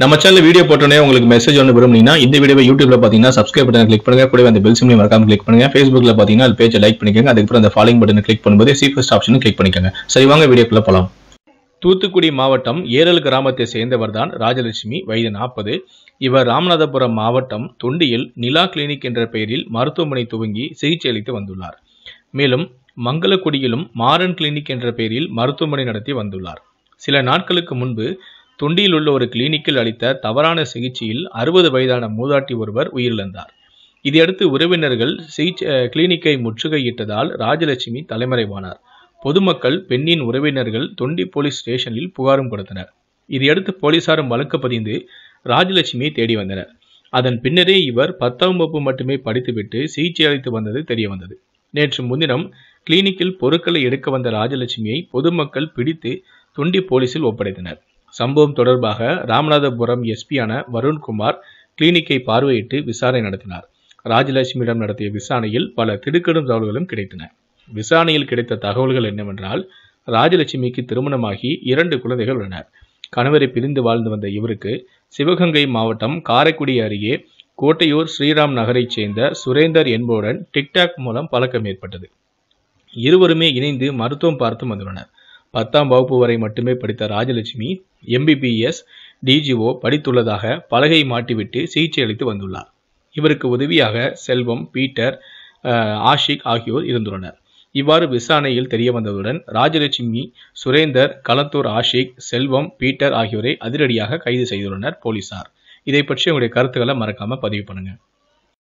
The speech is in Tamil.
நம்ம சேனல் வீடியோ போட்டோன்னே உங்களுக்கு மெசேஜ் ஒன்று விரும்புனீங்கன்னா இந்த வீடியோ யூடியூப்ல பார்த்தீங்கன்னா சப்ஸ்கிரைப் பட்டன் கிளிக் பண்ணுங்க கூட அந்த பெல் சிம்லையும் மறக்காம கிளிக் பண்ணுங்க ஃபேஸ்புக்ல பார்த்தீங்கன்னா அது பேஜை லைக் பண்ணிக்கோங்க அதுக்கப்புறம் அந்த ஃபாலோயிங் பட்டன் கிளிக் பண்ணும்போது சீஃபஸ்ட் ஆப்ஷனும் கிளிக் பண்ணிக்கோங்க சரி வாங்க வீடியோக்குள்ள போகலாம் தூத்துக்குடி மாவட்டம் ஏரல் கிராமத்தை சேர்ந்தவர் தான் ராஜலட்சுமி வயது நாற்பது இவர் ராமநாதபுரம் மாவட்டம் தொண்டியில் நிலா கிளினிக் என்ற பெயரில் மருத்துவமனை துவங்கி சிகிச்சை அளித்து வந்துள்ளார் மேலும் மங்களக்குடியிலும் மாறன் கிளினிக் என்ற பெயரில் மருத்துவமனை நடத்தி வந்துள்ளார் சில நாட்களுக்கு முன்பு தொண்டியில் உள்ள ஒரு கிளினிக்கில் அளித்த தவறான சிகிச்சையில் அறுபது வயதான மூதாட்டி ஒருவர் உயிரிழந்தார் இதையடுத்து உறவினர்கள் சிகிச்சை கிளினிக்கை முற்றுகையிட்டதால் ராஜலட்சுமி தலைமறைவானார் பொதுமக்கள் பெண்ணின் உறவினர்கள் தொண்டி போலீஸ் ஸ்டேஷனில் புகாரும் கொடுத்தனர் இதையடுத்து போலீசாரும் வழக்கு பதிந்து ராஜலட்சுமியை தேடி வந்தனர் அதன் பின்னரே இவர் பத்தாம் வகுப்பு மட்டுமே படித்துவிட்டு சிகிச்சை அளித்து வந்தது தெரிய வந்தது நேற்று முன்தினம் கிளினிக்கில் பொருட்களை எடுக்க வந்த ராஜலட்சுமியை பொதுமக்கள் பிடித்து தொண்டி போலீசில் ஒப்படைத்தனர் சம்பவம் தொடர்பாக ராமநாதபுரம் எஸ்பியான வருண்குமார் கிளினிக்கை பார்வையிட்டு விசாரணை நடத்தினார் ராஜலட்சுமியிடம் நடத்திய விசாரணையில் பல திடுக்கடும் தகவல்களும் கிடைத்தன விசாரணையில் கிடைத்த தகவல்கள் என்னவென்றால் ராஜலட்சுமிக்கு திருமணமாகி இரண்டு குழந்தைகள் உள்ளனர் கணவரை பிரிந்து வாழ்ந்து வந்த இவருக்கு சிவகங்கை மாவட்டம் காரைக்குடி அருகே கோட்டையூர் ஸ்ரீராம் நகரைச் சேர்ந்த சுரேந்தர் என்பவருடன் டிக்டாக் மூலம் பழக்கம் ஏற்பட்டது இருவருமே இணைந்து மருத்துவம் பார்த்து வந்துள்ளனர் பத்தாம் வகுப்பு வரை மட்டுமே படித்த ராஜலட்சுமி எம்பிபிஎஸ் டிஜிஓ படித்துள்ளதாக பலகை மாட்டிவிட்டு சிகிச்சை அளித்து வந்துள்ளார் இவருக்கு உதவியாக செல்வம் பீட்டர் ஆஷிக் ஆகியோர் இருந்துள்ளனர் இவ்வாறு விசாரணையில் தெரிய வந்ததுடன் ராஜலட்சுமி சுரேந்தர் களத்தூர் ஆஷிக் செல்வம் பீட்டர் ஆகியோரை அதிரடியாக கைது செய்துள்ளனர் போலீசார் இதை பற்றி உங்களுடைய கருத்துக்களை மறக்காம பதிவு பண்ணுங்க